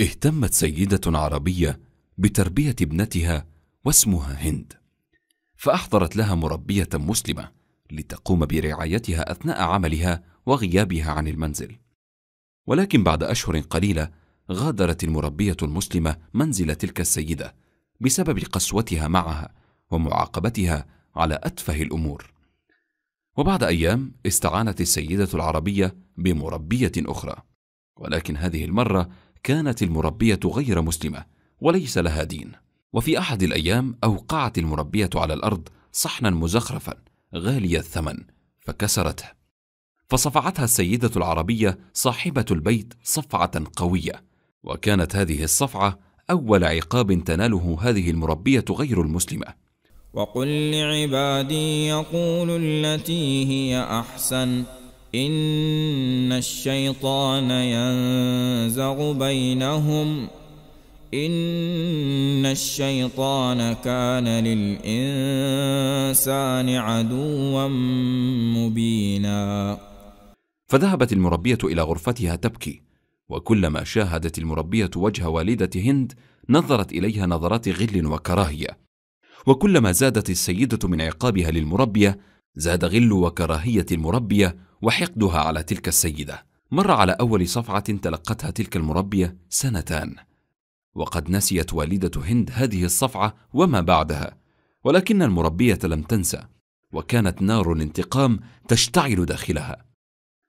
اهتمت سيدة عربية بتربية ابنتها واسمها هند فأحضرت لها مربية مسلمة لتقوم برعايتها أثناء عملها وغيابها عن المنزل ولكن بعد أشهر قليلة غادرت المربية المسلمة منزل تلك السيدة بسبب قسوتها معها ومعاقبتها على أتفه الأمور وبعد أيام استعانت السيدة العربية بمربية أخرى ولكن هذه المرة كانت المربية غير مسلمة وليس لها دين وفي أحد الأيام أوقعت المربية على الأرض صحنا مزخرفا غالي الثمن فكسرته فصفعتها السيدة العربية صاحبة البيت صفعة قوية وكانت هذه الصفعة أول عقاب تناله هذه المربية غير المسلمة وقل لعبادي يقولوا التي هي احسن إن الشيطان ينزغ بينهم إن الشيطان كان للإنسان عدوا مبينا فذهبت المربية إلى غرفتها تبكي وكلما شاهدت المربية وجه والدة هند نظرت إليها نظرات غل وكراهية وكلما زادت السيدة من عقابها للمربية زاد غل وكراهية المربية وحقدها على تلك السيدة مر على أول صفعة تلقتها تلك المربية سنتان وقد نسيت والدة هند هذه الصفعة وما بعدها ولكن المربية لم تنسى وكانت نار الانتقام تشتعل داخلها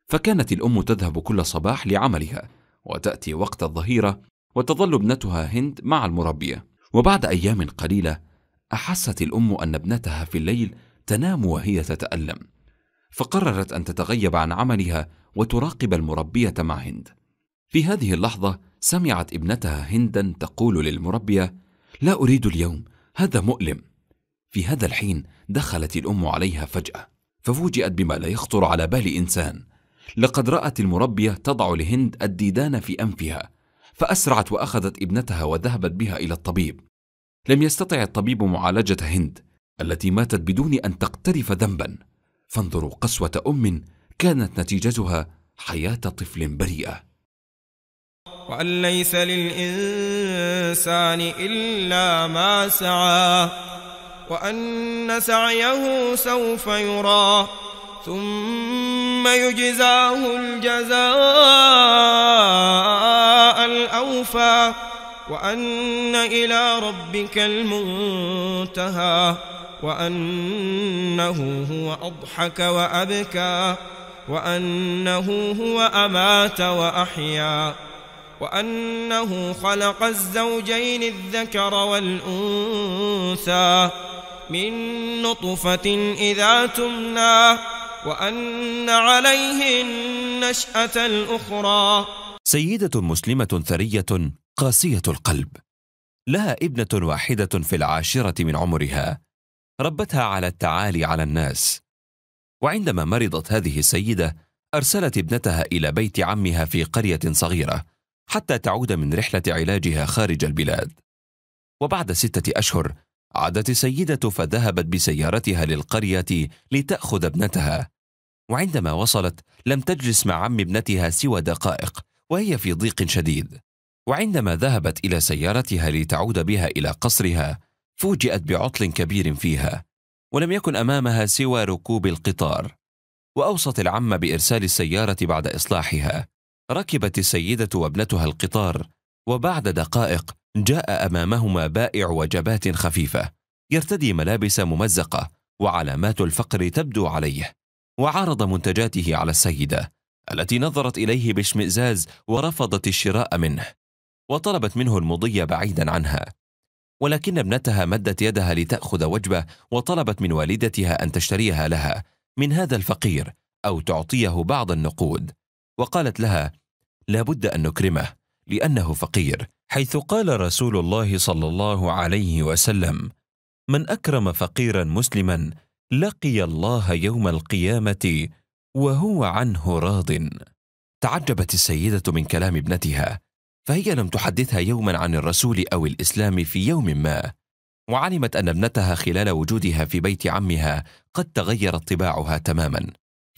فكانت الأم تذهب كل صباح لعملها وتأتي وقت الظهيرة وتظل ابنتها هند مع المربية وبعد أيام قليلة أحست الأم أن ابنتها في الليل تنام وهي تتألم فقررت أن تتغيب عن عملها وتراقب المربية مع هند. في هذه اللحظة سمعت ابنتها هندا تقول للمربية: لا أريد اليوم، هذا مؤلم. في هذا الحين دخلت الأم عليها فجأة، ففوجئت بما لا يخطر على بال إنسان. لقد رأت المربية تضع لهند الديدان في أنفها، فأسرعت وأخذت ابنتها وذهبت بها إلى الطبيب. لم يستطع الطبيب معالجة هند، التي ماتت بدون أن تقترف ذنبًا. فانظروا قسوة أم كانت نتيجتها حياة طفل بريئة وأن ليس للإنسان إلا ما سعى وأن سعيه سوف يرى ثم يجزاه الجزاء الأوفى وأن إلى ربك المنتهى وأنه هو أضحك وأبكى وأنه هو أمات وأحيا وأنه خلق الزوجين الذكر والأنثى من نطفة إذا تمنى وأن عليه النشأة الأخرى سيدة مسلمة ثرية قاسية القلب لها ابنة واحدة في العاشرة من عمرها ربتها على التعالي على الناس وعندما مرضت هذه السيده ارسلت ابنتها الى بيت عمها في قريه صغيره حتى تعود من رحله علاجها خارج البلاد وبعد سته اشهر عادت السيده فذهبت بسيارتها للقريه لتاخذ ابنتها وعندما وصلت لم تجلس مع عم ابنتها سوى دقائق وهي في ضيق شديد وعندما ذهبت الى سيارتها لتعود بها الى قصرها فوجئت بعطل كبير فيها ولم يكن امامها سوى ركوب القطار واوصت العم بارسال السياره بعد اصلاحها ركبت السيده وابنتها القطار وبعد دقائق جاء امامهما بائع وجبات خفيفه يرتدي ملابس ممزقه وعلامات الفقر تبدو عليه وعرض منتجاته على السيده التي نظرت اليه باشمئزاز ورفضت الشراء منه وطلبت منه المضي بعيدا عنها ولكن ابنتها مدت يدها لتأخذ وجبة وطلبت من والدتها أن تشتريها لها من هذا الفقير أو تعطيه بعض النقود وقالت لها لابد أن نكرمه لأنه فقير حيث قال رسول الله صلى الله عليه وسلم من أكرم فقيرا مسلما لقي الله يوم القيامة وهو عنه راضٍ تعجبت السيدة من كلام ابنتها فهي لم تحدثها يوما عن الرسول او الاسلام في يوم ما وعلمت ان ابنتها خلال وجودها في بيت عمها قد تغيرت طباعها تماما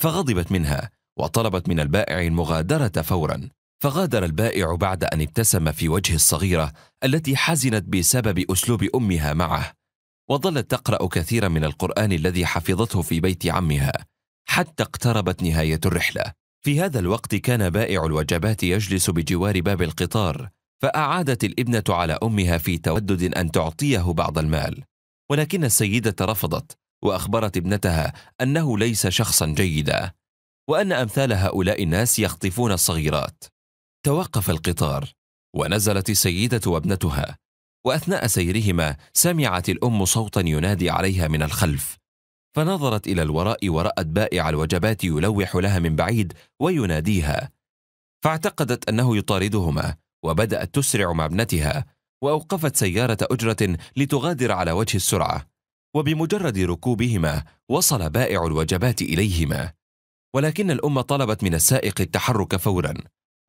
فغضبت منها وطلبت من البائع المغادره فورا فغادر البائع بعد ان ابتسم في وجه الصغيره التي حزنت بسبب اسلوب امها معه وظلت تقرا كثيرا من القران الذي حفظته في بيت عمها حتى اقتربت نهايه الرحله في هذا الوقت كان بائع الوجبات يجلس بجوار باب القطار فأعادت الابنة على أمها في تودد أن تعطيه بعض المال ولكن السيدة رفضت وأخبرت ابنتها أنه ليس شخصا جيدا وأن أمثال هؤلاء الناس يخطفون الصغيرات توقف القطار ونزلت السيدة وابنتها وأثناء سيرهما سمعت الأم صوتا ينادي عليها من الخلف فنظرت إلى الوراء ورأت بائع الوجبات يلوح لها من بعيد ويناديها فاعتقدت أنه يطاردهما وبدأت تسرع مع ابنتها وأوقفت سيارة أجرة لتغادر على وجه السرعة وبمجرد ركوبهما وصل بائع الوجبات إليهما ولكن الأم طلبت من السائق التحرك فورا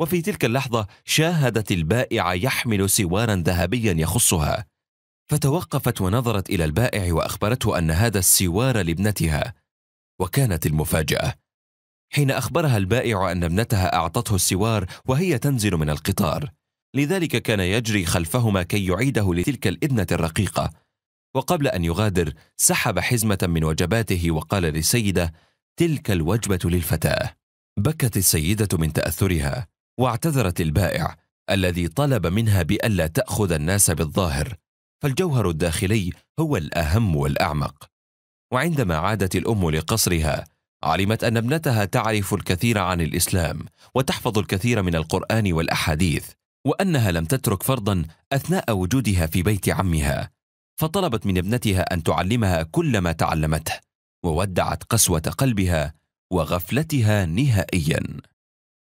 وفي تلك اللحظة شاهدت البائع يحمل سوارا ذهبيا يخصها فتوقفت ونظرت إلى البائع وأخبرته أن هذا السوار لابنتها وكانت المفاجأة حين أخبرها البائع أن ابنتها أعطته السوار وهي تنزل من القطار لذلك كان يجري خلفهما كي يعيده لتلك الإبنة الرقيقة وقبل أن يغادر سحب حزمة من وجباته وقال للسيدة تلك الوجبة للفتاة بكت السيدة من تأثرها واعتذرت البائع الذي طلب منها بألا تأخذ الناس بالظاهر فالجوهر الداخلي هو الاهم والاعمق وعندما عادت الام لقصرها علمت ان ابنتها تعرف الكثير عن الاسلام وتحفظ الكثير من القران والاحاديث وانها لم تترك فرضا اثناء وجودها في بيت عمها فطلبت من ابنتها ان تعلمها كل ما تعلمته وودعت قسوه قلبها وغفلتها نهائيا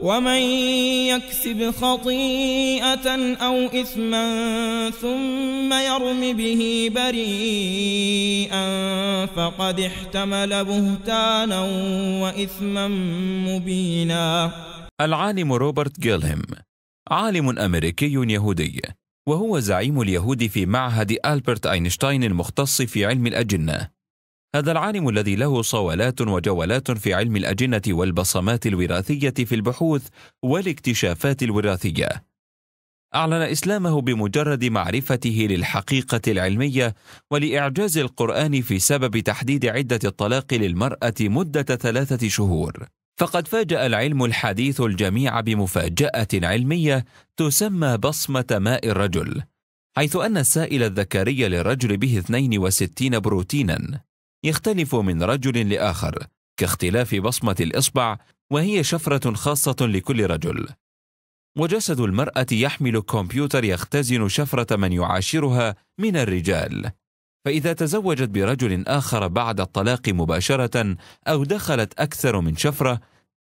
ومن يكسب خطيئة أو إثما ثم يرم به بريئا فقد احتمل بهتانا وإثما مبينا العالم روبرت جيلهم عالم أمريكي يهودي وهو زعيم اليهود في معهد ألبرت أينشتاين المختص في علم الأجنة هذا العالم الذي له صولات وجولات في علم الأجنة والبصمات الوراثية في البحوث والاكتشافات الوراثية أعلن إسلامه بمجرد معرفته للحقيقة العلمية ولإعجاز القرآن في سبب تحديد عدة الطلاق للمرأة مدة ثلاثة شهور فقد فاجأ العلم الحديث الجميع بمفاجأة علمية تسمى بصمة ماء الرجل حيث أن السائل الذكري للرجل به 62 بروتينا يختلف من رجل لآخر كاختلاف بصمة الإصبع وهي شفرة خاصة لكل رجل. وجسد المرأة يحمل كمبيوتر يختزن شفرة من يعاشرها من الرجال. فإذا تزوجت برجل آخر بعد الطلاق مباشرة أو دخلت أكثر من شفرة،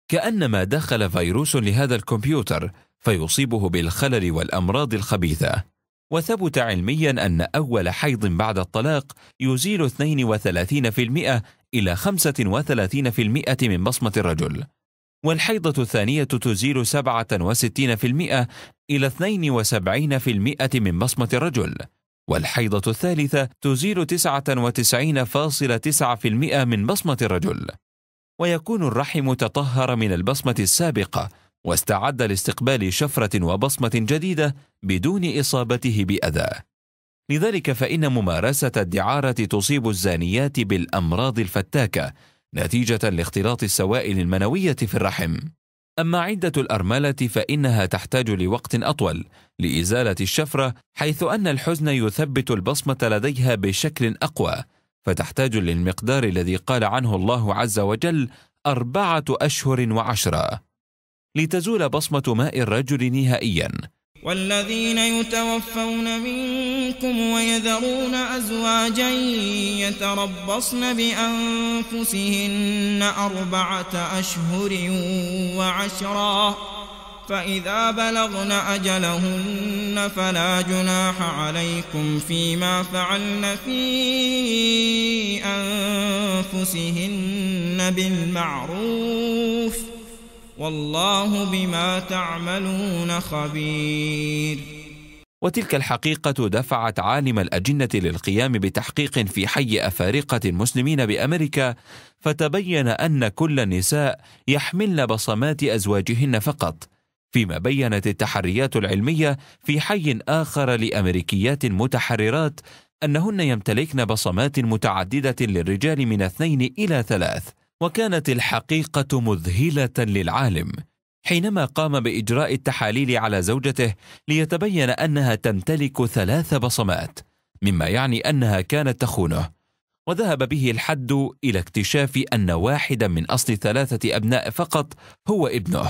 كأنما دخل فيروس لهذا الكمبيوتر فيصيبه بالخلل والأمراض الخبيثة. وثبت علميا أن أول حيض بعد الطلاق يزيل 32% إلى 35% من بصمة الرجل والحيضة الثانية تزيل 67% إلى 72% من بصمة الرجل والحيضة الثالثة تزيل 99.9% من بصمة الرجل ويكون الرحم تطهر من البصمة السابقة واستعد لاستقبال شفرة وبصمة جديدة بدون إصابته بأذى. لذلك فإن ممارسة الدعارة تصيب الزانيات بالأمراض الفتاكة نتيجة لاختلاط السوائل المنوية في الرحم. أما عدة الأرملة فإنها تحتاج لوقت أطول لإزالة الشفرة حيث أن الحزن يثبت البصمة لديها بشكل أقوى، فتحتاج للمقدار الذي قال عنه الله عز وجل أربعة أشهر وعشرة. لتزول بصمة ماء الرجل نهائيا والذين يتوفون منكم ويذرون أزواجا يتربصن بأنفسهن أربعة أشهر وعشرا فإذا بلغن أجلهن فلا جناح عليكم فيما فعلن في أنفسهن بالمعروف ۖ والله بما تعملون خبير وتلك الحقيقة دفعت عالم الأجنة للقيام بتحقيق في حي أفارقة المسلمين بأمريكا فتبين أن كل النساء يحملن بصمات أزواجهن فقط فيما بينت التحريات العلمية في حي آخر لأمريكيات متحررات أنهن يمتلكن بصمات متعددة للرجال من اثنين إلى ثلاث وكانت الحقيقه مذهله للعالم حينما قام باجراء التحاليل على زوجته ليتبين انها تمتلك ثلاث بصمات مما يعني انها كانت تخونه وذهب به الحد الى اكتشاف ان واحدا من اصل ثلاثه ابناء فقط هو ابنه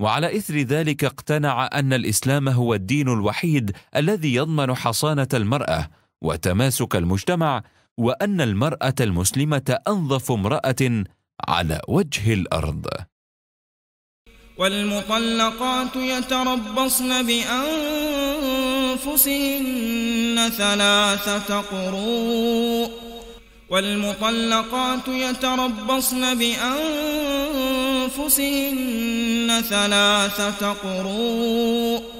وعلى اثر ذلك اقتنع ان الاسلام هو الدين الوحيد الذي يضمن حصانه المراه وتماسك المجتمع وان المراه المسلمه انظف امراه على وجه الأرض والمطلقات يتربصن بأنفسهن ثلاثة قروء والمطلقات يتربصن بأنفسهن ثلاثة قروء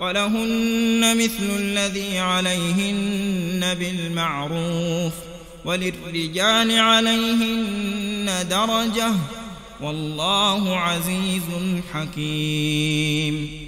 ولهن مثل الذي عليهن بالمعروف وللرجال عليهن درجة والله عزيز حكيم